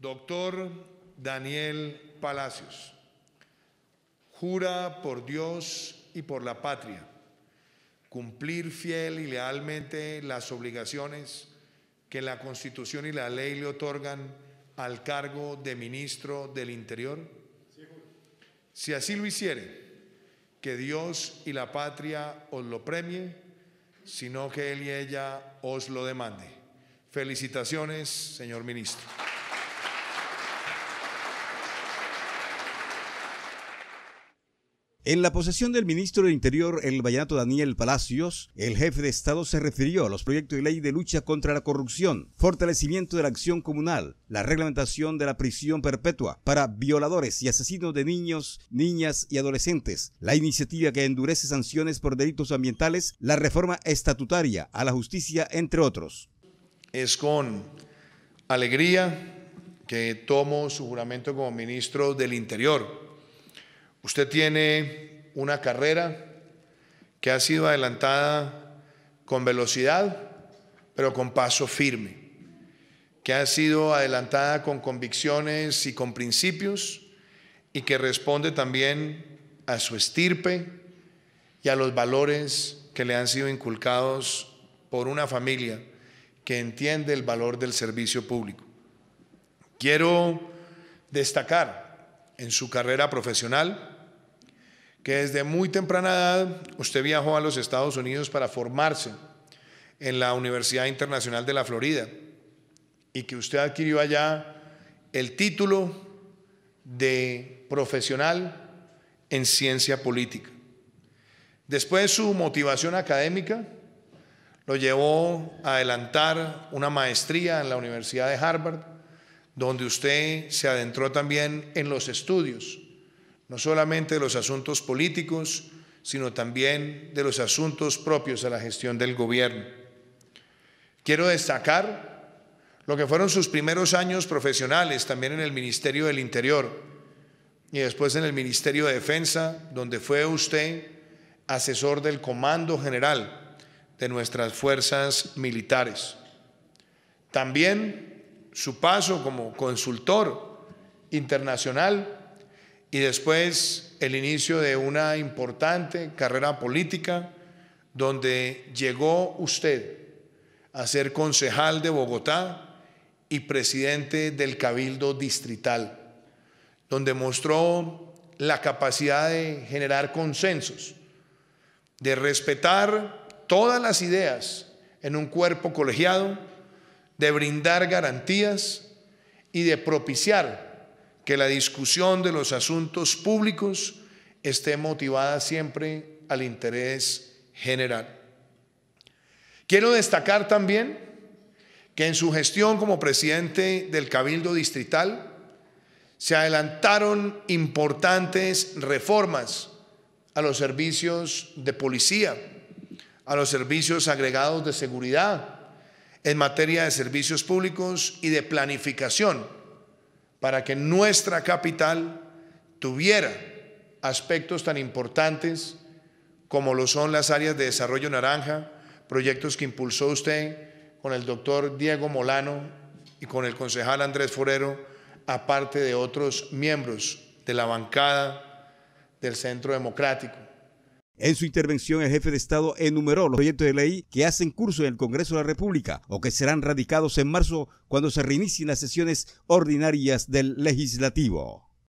Doctor Daniel Palacios, jura por Dios y por la patria cumplir fiel y lealmente las obligaciones que la Constitución y la ley le otorgan al cargo de ministro del Interior? Si así lo hiciere, que Dios y la patria os lo premie, sino que Él y ella os lo demande. Felicitaciones, señor ministro. En la posesión del ministro del Interior, el vallenato Daniel Palacios, el jefe de Estado se refirió a los proyectos de ley de lucha contra la corrupción, fortalecimiento de la acción comunal, la reglamentación de la prisión perpetua para violadores y asesinos de niños, niñas y adolescentes, la iniciativa que endurece sanciones por delitos ambientales, la reforma estatutaria a la justicia, entre otros. Es con alegría que tomo su juramento como ministro del Interior Usted tiene una carrera que ha sido adelantada con velocidad, pero con paso firme, que ha sido adelantada con convicciones y con principios y que responde también a su estirpe y a los valores que le han sido inculcados por una familia que entiende el valor del servicio público. Quiero destacar en su carrera profesional, que desde muy temprana edad usted viajó a los Estados Unidos para formarse en la Universidad Internacional de la Florida y que usted adquirió allá el título de profesional en ciencia política. Después su motivación académica lo llevó a adelantar una maestría en la Universidad de Harvard donde usted se adentró también en los estudios, no solamente de los asuntos políticos, sino también de los asuntos propios a la gestión del gobierno. Quiero destacar lo que fueron sus primeros años profesionales también en el Ministerio del Interior y después en el Ministerio de Defensa, donde fue usted asesor del Comando General de nuestras fuerzas militares. También su paso como consultor internacional y después el inicio de una importante carrera política donde llegó usted a ser concejal de Bogotá y presidente del Cabildo Distrital, donde mostró la capacidad de generar consensos, de respetar todas las ideas en un cuerpo colegiado de brindar garantías y de propiciar que la discusión de los asuntos públicos esté motivada siempre al interés general. Quiero destacar también que en su gestión como presidente del Cabildo Distrital se adelantaron importantes reformas a los servicios de policía, a los servicios agregados de seguridad, en materia de servicios públicos y de planificación para que nuestra capital tuviera aspectos tan importantes como lo son las áreas de desarrollo naranja, proyectos que impulsó usted con el doctor Diego Molano y con el concejal Andrés Forero, aparte de otros miembros de la bancada del Centro Democrático. En su intervención, el jefe de Estado enumeró los proyectos de ley que hacen curso en el Congreso de la República o que serán radicados en marzo cuando se reinicien las sesiones ordinarias del Legislativo.